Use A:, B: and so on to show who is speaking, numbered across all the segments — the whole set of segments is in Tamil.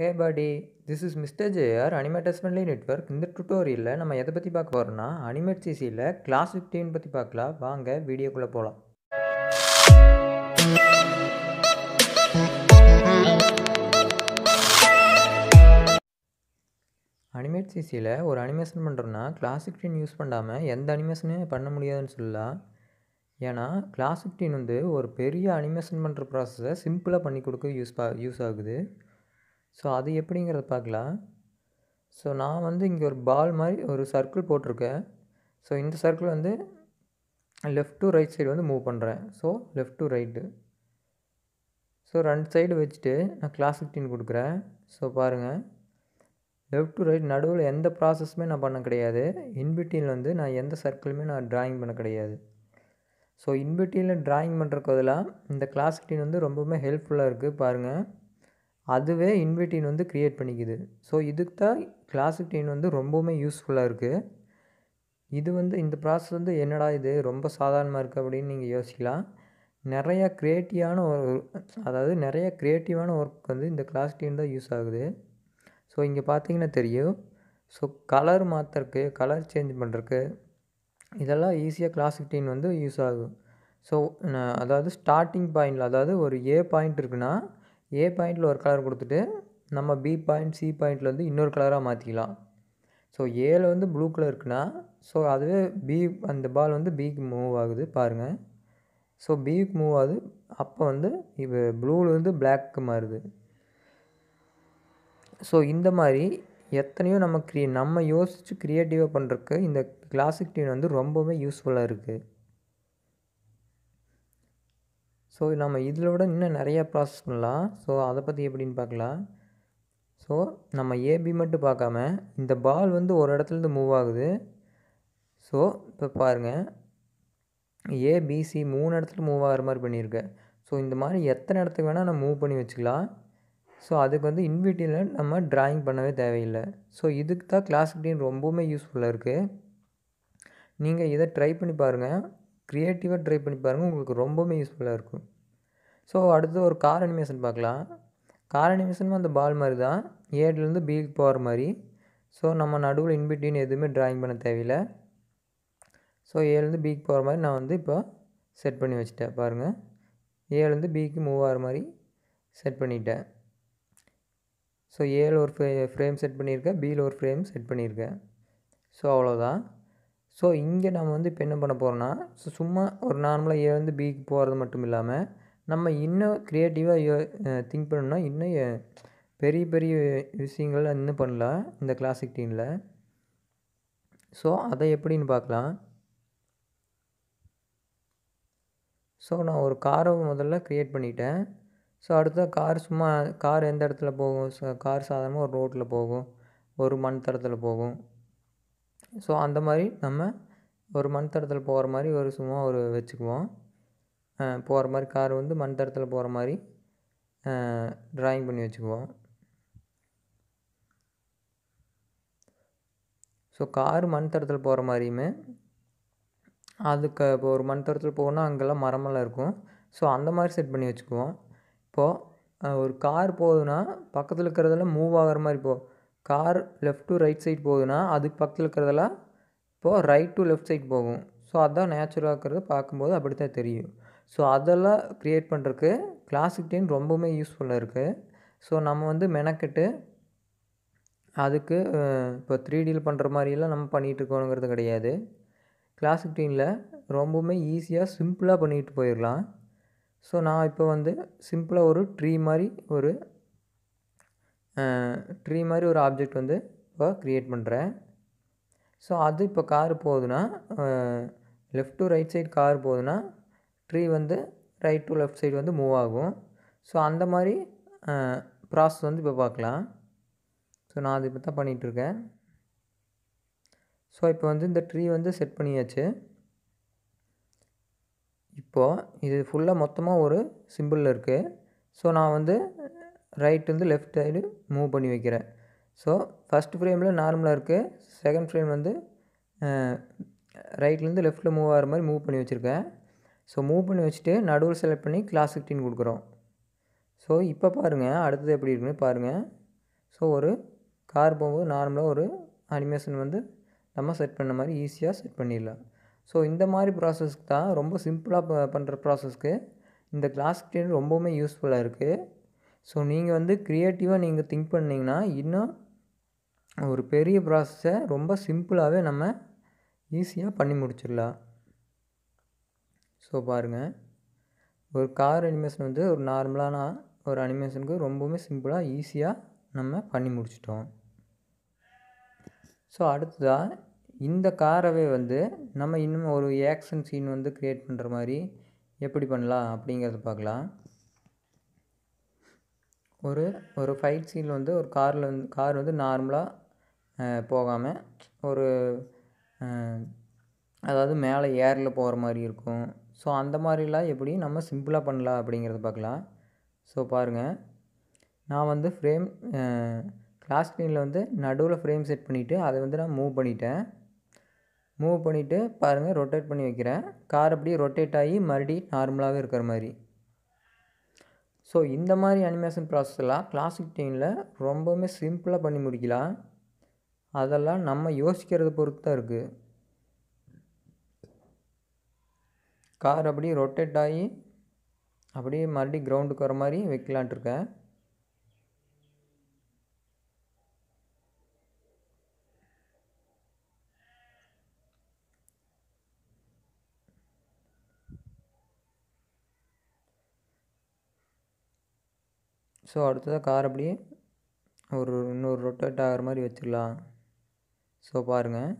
A: hey buddy this is mister JR animators friendly network இந்த டுட்டோரியலில் நம்ம எதை பற்றி பார்க்க போகிறோம்னா அனிமேட் சிசியில் கிளாஸ் ஃபிஃப்டீன் பற்றி பார்க்கலாம் வாங்க வீடியோக்குள்ளே போகலாம் அனிமேட் சிசியில் ஒரு அனிமேஷன் பண்ணுறோம்னா கிளாஸ் ஃபிஃப்டீன் யூஸ் பண்ணாமல் எந்த அனிமேஷனையும் பண்ண முடியாதுன்னு சொல்லலாம் ஏன்னா கிளாஸ் ஃபிஃப்டீன் வந்து ஒரு பெரிய அனிமேஷன் பண்ணுற ப்ராசஸை சிம்பிளாக பண்ணி கொடுக்க யூஸ் பா யூஸ் ஆகுது ஸோ அது எப்படிங்கிறத பார்க்கலாம் ஸோ நான் வந்து இங்கே ஒரு பால் மாதிரி ஒரு சர்க்கிள் போட்டிருக்கேன் ஸோ இந்த சர்க்கிள் வந்து லெஃப்ட் டு ரைட் சைடு வந்து மூவ் பண்ணுறேன் so left to right so ரெண்டு சைடு வச்சுட்டு நான் கிளாஸ் டீன் கொடுக்குறேன் ஸோ பாருங்கள் லெஃப்ட் டு ரைட் நடுவில் எந்த ப்ராசஸுமே நான் பண்ண கிடையாது இன்பிட்டீனில் வந்து நான் எந்த சர்க்கிளுமே நான் ட்ராயிங் பண்ண கிடையாது ஸோ இன்பிட்டீனில் ட்ராயிங் பண்ணுறக்கு பதிலாக இந்த கிளாஸ் டீன் வந்து ரொம்பவுமே ஹெல்ப்ஃபுல்லாக இருக்குது பாருங்கள் அதுவே இன்வெட்டின் வந்து க்ரியேட் பண்ணிக்குது ஸோ இதுக்கு தான் கிளாசிட்டின் வந்து ரொம்பவுமே யூஸ்ஃபுல்லாக இருக்குது இது வந்து இந்த ப்ராசஸ் வந்து என்னடா இது ரொம்ப சாதாரணமாக இருக்குது அப்படின்னு நீங்கள் யோசிக்கலாம் நிறையா க்ரியேட்டிவான ஒரு அதாவது நிறைய க்ரியேட்டிவான ஒர்க் வந்து இந்த கிளாசிட்டின் தான் யூஸ் ஆகுது ஸோ இங்கே பார்த்தீங்கன்னா தெரியும் ஸோ கலர் மாற்றுறக்கு கலர் சேஞ்ச் பண்ணுறக்கு இதெல்லாம் ஈஸியாக கிளாசிக்டின் வந்து யூஸ் ஆகும் ஸோ அதாவது ஸ்டார்டிங் பாயிண்டில் அதாவது ஒரு ஏ பாயிண்ட் இருக்குன்னா ஏ பாயிண்டில் ஒரு கலர் கொடுத்துட்டு நம்ம பி பாயிண்ட் சி பாயிண்டில் வந்து இன்னொரு கலராக மாற்றிக்கலாம் ஸோ ஏல வந்து ப்ளூ கலர் இருக்குன்னா ஸோ அதுவே பி அந்த பால் வந்து பிக்கு மூவ் ஆகுது பாருங்கள் ஸோ பிக்கு மூவ் ஆகுது அப்போ வந்து இப்போ ப்ளூவிலேருந்து பிளாக்கு மாறுது ஸோ இந்த மாதிரி எத்தனையோ நம்ம க்ரியே நம்ம யோசித்து க்ரியேட்டிவாக பண்ணுறக்கு இந்த கிளாசிக் டீன் வந்து ரொம்பவே யூஸ்ஃபுல்லாக இருக்குது ஸோ நம்ம இதில் விட இன்னும் நிறையா ப்ராசஸ் பண்ணலாம் ஸோ அதை பற்றி எப்படின்னு பார்க்கலாம் ஸோ நம்ம ஏபி மட்டும் பார்க்காம இந்த பால் வந்து ஒரு இடத்துலேருந்து மூவ் ஆகுது ஸோ இப்போ பாருங்கள் ஏபிசி மூணு இடத்துல மூவ் ஆகிற மாதிரி பண்ணியிருக்கேன் ஸோ இந்த மாதிரி எத்தனை இடத்துக்கு வேணால் நம்ம மூவ் பண்ணி வச்சுக்கலாம் ஸோ அதுக்கு வந்து இன்விட்டியில் நம்ம ட்ராயிங் பண்ணவே தேவையில்லை ஸோ இதுக்கு தான் கிளாஸ் ரொம்பவுமே யூஸ்ஃபுல்லாக இருக்குது நீங்கள் இதை ட்ரை பண்ணி பாருங்கள் க்ரியேட்டிவாக ட்ரை பண்ணி பாருங்கள் உங்களுக்கு ரொம்பவுமே யூஸ்ஃபுல்லாக இருக்கும் ஸோ அடுத்து ஒரு கார் அனிமேஷன் பார்க்கலாம் கார் அனிமேஷனும் அந்த பால் மாதிரி தான் ஏட்லேருந்து பிக்கு போகிற மாதிரி ஸோ நம்ம நடுவில் இன்பிட்டின்னு எதுவுமே ட்ராயிங் பண்ண தேவையில்லை ஸோ ஏலேருந்து பிக்கு போகிற மாதிரி நான் வந்து இப்போ செட் பண்ணி வச்சுட்டேன் பாருங்கள் ஏலேருந்து பிக்கு மூவ் ஆகிற மாதிரி செட் பண்ணிட்டேன் ஸோ ஏழு ஒரு ஃப்ரேம் செட் பண்ணியிருக்கேன் பீல ஒரு ஃப்ரேம் செட் பண்ணியிருக்கேன் ஸோ அவ்வளோதான் ஸோ இங்கே நம்ம வந்து இப்போ என்ன பண்ண போகிறோன்னா ஸோ சும்மா ஒரு நார்மலாக ஏலேருந்து பிக்கு போகிறது மட்டும் இல்லாமல் நம்ம இன்னும் க்ரியேட்டிவாக யோ திங்க் பண்ணணும்னா இன்னும் பெரிய பெரிய விஷயங்கள் இன்னும் பண்ணலாம் இந்த கிளாசிக் டீமில் ஸோ அதை எப்படின்னு பார்க்கலாம் ஸோ நான் ஒரு காரை முதல்ல க்ரியேட் பண்ணிட்டேன் ஸோ அடுத்த கார் சும்மா கார் எந்த இடத்துல போகும் கார் சாதாரணமாக ஒரு ரோட்டில் போகும் ஒரு மண் தரத்தில் போகும் ஸோ அந்த மாதிரி நம்ம ஒரு மண் தடத்தில் போகிற மாதிரி ஒரு சும்மா ஒரு வச்சுக்குவோம் போகிற மாதிரி கார் வந்து மண் தடத்தில் போகிற மாதிரி ட்ராயிங் பண்ணி வச்சுக்குவோம் ஸோ கார் மண் தடத்தில் போகிற மாதிரியுமே அதுக்கு இப்போ ஒரு மண் தூரத்தில் போகணுன்னா அங்கெல்லாம் மரமெல்லாம் இருக்கும் ஸோ அந்த மாதிரி செட் பண்ணி வச்சுக்குவோம் இப்போது ஒரு கார் போகுதுன்னா பக்கத்தில் இருக்கிறதெல்லாம் மூவ் ஆகிற மாதிரி இப்போது car left to right side போகுதுன்னா அதுக்கு பக்கத்தில் இருக்கிறதெல்லாம் இப்போது ரைட் டு லெஃப்ட் சைட் போகும் ஸோ அதுதான் நேச்சுரலாக இருக்கிறத பார்க்கும்போது அப்படி தான் தெரியும் ஸோ அதெல்லாம் க்ரியேட் பண்ணுறக்கு கிளாசிக் டைம் ரொம்பவுமே யூஸ்ஃபுல்லாக இருக்குது ஸோ நம்ம வந்து மெனக்கெட்டு அதுக்கு இப்போ த்ரீ டீல் பண்ணுற மாதிரியெல்லாம் நம்ம பண்ணிகிட்டு இருக்கோங்கிறது கிடையாது கிளாசிக் டீனில் ரொம்பவுமே ஈஸியாக சிம்பிளாக பண்ணிட்டு போயிடலாம் ஸோ நான் இப்போ வந்து சிம்பிளாக ஒரு ட்ரீ மாதிரி ஒரு ட்ரீ மாதிரி ஒரு ஆப்ஜெக்ட் வந்து இப்போ க்ரியேட் பண்ணுறேன் ஸோ அது இப்போ கார் போகுதுன்னா left to right side car போகுதுன்னா ட்ரீ வந்து ரைட் டு லெஃப்ட் சைடு வந்து மூவ் ஆகும் ஸோ அந்த மாதிரி ப்ராசஸ் வந்து இப்போ பார்க்கலாம் ஸோ நான் அது இப்போ தான் பண்ணிகிட்ருக்கேன் ஸோ இப்போ வந்து இந்த ட்ரீ வந்து செட் பண்ணியாச்சு இப்போது இது ஃபுல்லாக மொத்தமாக ஒரு சிம்பிளில் இருக்குது ஸோ நான் வந்து ரைட் வந்து லெஃப்ட் சைடு மூவ் பண்ணி வைக்கிறேன் ஸோ ஃபஸ்ட் ஃப்ரேமில் நார்மலாக இருக்குது செகண்ட் ஃப்ரேம் வந்து ரைட்லேருந்து லெஃப்ட்டில் மூவ் ஆகிற மாதிரி மூவ் பண்ணி வச்சுருக்கேன் ஸோ மூவ் பண்ணி வச்சுட்டு நடுவில் செலக்ட் பண்ணி கிளாஸ் சிக்ஸ்டின் கொடுக்குறோம் ஸோ இப்போ பாருங்கள் அடுத்தது எப்படி இருக்குன்னு பாருங்கள் ஸோ ஒரு கார் போகும்போது நார்மலாக ஒரு அனிமேஷன் வந்து நம்ம செட் பண்ண மாதிரி ஈஸியாக செட் பண்ணிடலாம் ஸோ இந்த மாதிரி ப்ராசஸ்க்கு தான் ரொம்ப சிம்பிளாக ப பண்ணுற ப்ராசஸ்க்கு இந்த கிளாஸ் ஃபிஃப்டின் ரொம்பவுமே யூஸ்ஃபுல்லாக இருக்குது ஸோ நீங்கள் வந்து க்ரியேட்டிவாக நீங்கள் திங்க் பண்ணிங்கன்னா இன்னும் ஒரு பெரிய ப்ராசஸை ரொம்ப சிம்பிளாகவே நம்ம ஈஸியாக பண்ணி முடிச்சிடலாம் ஸோ பாருங்கள் ஒரு கார் அனிமேஷன் வந்து ஒரு நார்மலான ஒரு அனிமேஷனுக்கு ரொம்பவுமே சிம்பிளாக ஈஸியாக நம்ம பண்ணி முடிச்சிட்டோம் ஸோ அடுத்ததாக இந்த காரவே வந்து நம்ம இன்னும் ஒரு ஆக்ஷன் சீன் வந்து க்ரியேட் பண்ணுற மாதிரி எப்படி பண்ணலாம் அப்படிங்கிறத பார்க்கலாம் ஒரு ஒரு ஃபைட் சீன் வந்து ஒரு காரில் வந்து கார் வந்து நார்மலாக போகாமல் ஒரு அதாவது மேலே ஏரில் போகிற மாதிரி இருக்கும் ஸோ அந்த மாதிரிலாம் எப்படி நம்ம சிம்பிளாக பண்ணலாம் அப்படிங்கிறத பார்க்கலாம் ஸோ பாருங்கள் நான் வந்து ஃப்ரேம் கிளாஸ் ஸ்க்ரீனில் வந்து நடுவில் ஃப்ரேம் செட் பண்ணிவிட்டு அதை வந்து நான் மூவ் பண்ணிட்டேன் மூவ் பண்ணிவிட்டு பாருங்கள் ரொட்டேட் பண்ணி வைக்கிறேன் கார் அப்படியே ரொட்டேட் ஆகி மறுபடியும் நார்மலாகவே இருக்கிற மாதிரி ஸோ இந்த மாதிரி அனிமேஷன் ப்ராசஸ்லாம் கிளாசிக் டெயினில் ரொம்பவுமே சிம்பிளாக பண்ணி முடிக்கலாம் அதெல்லாம் நம்ம யோசிக்கிறத பொறுத்து தான் இருக்குது கார் அப்படியே ரொட்டேட் ஆகி அப்படியே மறுபடியும் கிரவுண்டுக்கு வர மாதிரி வைக்கலான்ட்டுருக்கேன் ஸோ அடுத்ததாக கார் அப்படியே ஒரு இன்னொரு ரொட்டேட் ஆகிற மாதிரி வச்சிடலாம் ஸோ பாருங்கள்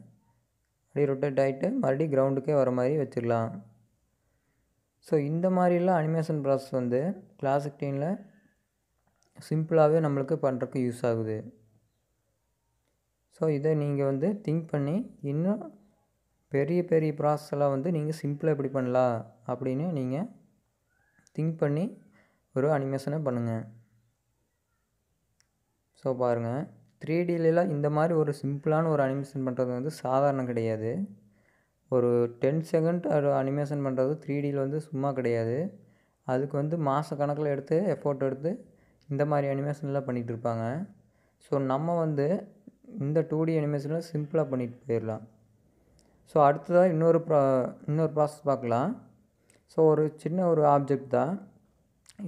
A: அப்படியே ரொட்டேட் ஆகிட்டு மறுபடியும் கிரவுண்டுக்கே வர மாதிரி வச்சிடலாம் ஸோ இந்த மாதிரிலாம் அனிமேஷன் ப்ராசஸ் வந்து கிளாசிக் டீனில் சிம்பிளாகவே நம்மளுக்கு பண்ணுறதுக்கு யூஸ் ஆகுது ஸோ இதை நீங்கள் வந்து திங்க் பண்ணி இன்னும் பெரிய பெரிய ப்ராசஸ்லாம் எல்லாம் வந்து நீங்கள் சிம்பிளாக எப்படி பண்ணலாம் அப்படின்னு நீங்கள் திங்க் பண்ணி ஒரு அனிமேஷனை பண்ணுங்கள் ஸோ பாருங்கள் த்ரீ டிலெலாம் இந்த மாதிரி ஒரு சிம்பிளான ஒரு அனிமேஷன் பண்ணுறது வந்து சாதாரணம் கிடையாது ஒரு டென் செகண்ட் ஒரு அனிமேஷன் பண்ணுறது த்ரீ டியில் வந்து சும்மா கிடையாது அதுக்கு வந்து மாத கணக்கில் எடுத்து எஃபோர்ட் எடுத்து இந்த மாதிரி அனிமேஷன்லாம் பண்ணிகிட்டு இருப்பாங்க ஸோ நம்ம வந்து இந்த டூ டி அனிமேஷனில் சிம்பிளாக பண்ணிட்டு போயிடலாம் ஸோ அடுத்ததாக இன்னொரு ப்ரா இன்னொரு ப்ராசஸ் பார்க்கலாம் ஸோ ஒரு சின்ன ஒரு ஆப்ஜெக்ட் தான்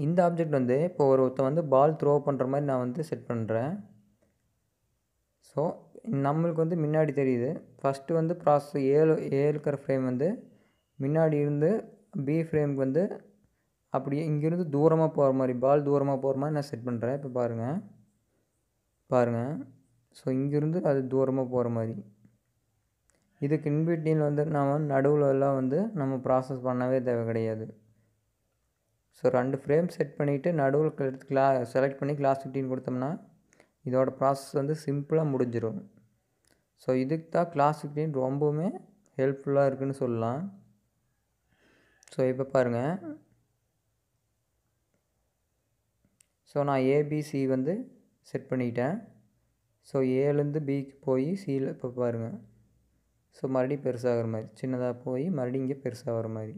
A: இந்த ஆப்ஜெக்ட் வந்து இப்போ ஒருத்த வந்து பால் த்ரோ பண்ணுற மாதிரி நான் வந்து செட் பண்ணுறேன் ஸோ நம்மளுக்கு வந்து முன்னாடி தெரியுது ஃபஸ்ட்டு வந்து ப்ராசஸ் ஏழு ஏழுக்கிற ஃப்ரேம் வந்து முன்னாடி இருந்து பி ஃப்ரேம்க்கு வந்து அப்படியே இங்கேருந்து தூரமாக போகிற மாதிரி பால் தூரமாக போகிற மாதிரி நான் செட் பண்ணுறேன் இப்போ பாருங்கள் பாருங்கள் ஸோ இங்கேருந்து அது தூரமாக போகிற மாதிரி இதுக்கு இன்பிட்டின் வந்து நாம் நடுவில் எல்லாம் வந்து நம்ம ப்ராசஸ் பண்ணவே தேவை கிடையாது ஸோ ரெண்டு ஃப்ரேம் செட் பண்ணிவிட்டு நடுவில் கிளா செலக்ட் பண்ணி கிளாஸ் ஃபிஃப்டின் கொடுத்தோம்னா இதோடய ப்ராசஸ் வந்து சிம்பிளாக முடிஞ்சிடும் ஸோ இதுக்கு தான் கிளாஸ் ஃபிஃப்டின் ரொம்பவுமே ஹெல்ப்ஃபுல்லாக இருக்குதுன்னு சொல்லலாம் ஸோ இப்போ பாருங்கள் ஸோ நான் ஏபிசி வந்து செட் பண்ணிட்டேன் ஸோ ஏலேருந்து பிக்கு போய் சியில் இப்போ பாருங்கள் ஸோ மறுபடியும் பெருசாகிற மாதிரி சின்னதாக போய் மறுபடியும் இங்கே பெருசாகிற மாதிரி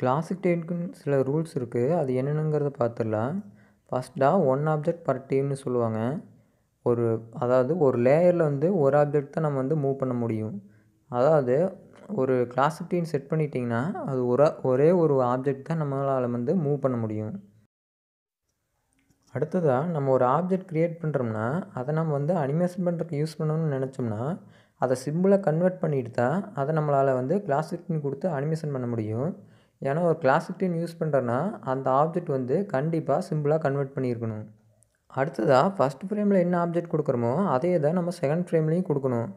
A: கிளாசிக் டேட்க்குன்னு சில ரூல்ஸ் இருக்குது அது என்னென்னங்கிறத பார்த்துடலாம் ஃபஸ்ட்டாக ஒன் ஆப்ஜெக்ட் பர் டீம்னு சொல்லுவாங்க ஒரு அதாவது ஒரு லேயரில் வந்து ஒரு ஆப்ஜெக்ட் தான் நம்ம வந்து மூவ் பண்ண முடியும் அதாவது ஒரு கிளாசிக் டீம் செட் பண்ணிட்டிங்கன்னா அது ஒரு ஒரே ஒரு ஆப்ஜெக்ட் தான் நம்மளால் வந்து மூவ் பண்ண முடியும் அடுத்ததாக நம்ம ஒரு ஆப்ஜெக்ட் க்ரியேட் பண்ணுறோம்னா அதை நம்ம வந்து அனிமேஷன் பண்ணுறதுக்கு யூஸ் பண்ணணும்னு நினச்சோம்னா அதை சிம்பிளாக கன்வெர்ட் பண்ணிட்டு தான் அதை நம்மளால் வந்து டீன் கொடுத்து அனிமேஷன் பண்ண முடியும் ஏன்னா ஒரு கிளாசிக் டென் யூஸ் பண்ணுறேன்னா அந்த ஆப்ஜெக்ட் வந்து கண்டிப்பாக சிம்பிளாக கன்வெர்ட் பண்ணியிருக்கணும் அடுத்ததாக ஃபஸ்ட் ஃப்ரேமில் என்ன ஆப்ஜெக்ட் கொடுக்குறோமோ அதே தான் நம்ம செகண்ட் ஃப்ரேம்லேயும் கொடுக்கணும்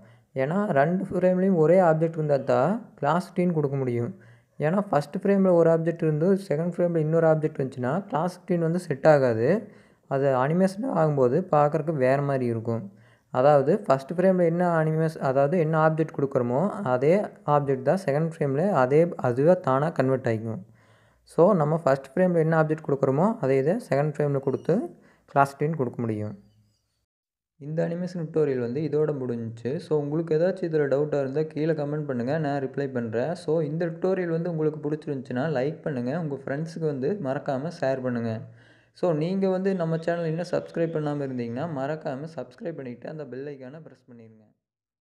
A: ஏன்னா ரெண்டு ஃப்ரேம்லேயும் ஒரே ஆப்ஜெக்ட் இருந்தால் தான் கிளாஸ் டீன் கொடுக்க முடியும் ஏன்னா ஃபஸ்ட் ஃப்ரேமில் ஒரு ஆப்ஜெக்ட் இருந்து செகண்ட் ஃப்ரேமில் இன்னொரு ஆப்ஜெக்ட் இருந்துச்சுன்னா கிளாஸ் டீன் வந்து செட் ஆகாது அது அனிமேஷனாக ஆகும்போது பார்க்குறக்கு வேறு மாதிரி இருக்கும் அதாவது ஃபஸ்ட் ஃப்ரேமில் என்ன அனிமஸ் அதாவது என்ன ஆப்ஜெக்ட் கொடுக்குறோமோ அதே ஆப்ஜெக்ட் தான் செகண்ட் ஃப்ரேமில் அதே அதுவே தானாக கன்வெர்ட் ஆகிக்கும் ஸோ நம்ம ஃபஸ்ட் ஃப்ரேமில் என்ன ஆப்ஜெக்ட் கொடுக்குறோமோ அதே இதை செகண்ட் ஃப்ரேமில் கொடுத்து கிளாஸ் டீன் கொடுக்க முடியும் இந்த அனிமேஷன் டுட்டோரியல் வந்து இதோட முடிஞ்சிச்சு ஸோ உங்களுக்கு ஏதாச்சும் இதில் டவுட்டாக இருந்தால் கீழே கமெண்ட் பண்ணுங்கள் நான் ரிப்ளை பண்ணுறேன் ஸோ இந்த டுட்டோரியல் வந்து உங்களுக்கு பிடிச்சிருந்துச்சின்னா லைக் பண்ணுங்கள் உங்கள் ஃப்ரெண்ட்ஸுக்கு வந்து மறக்காமல் ஷேர் பண்ணுங்கள் ஸோ நீங்கள் வந்து நம்ம சேனல் இன்னும் சப்ஸ்கிரைப் பண்ணாமல் இருந்தீங்கன்னா மறக்காமல் சப்ஸ்கிரைப் பண்ணிவிட்டு அந்த பெல்லைக்கான ப்ரெஸ் பண்ணிடுங்க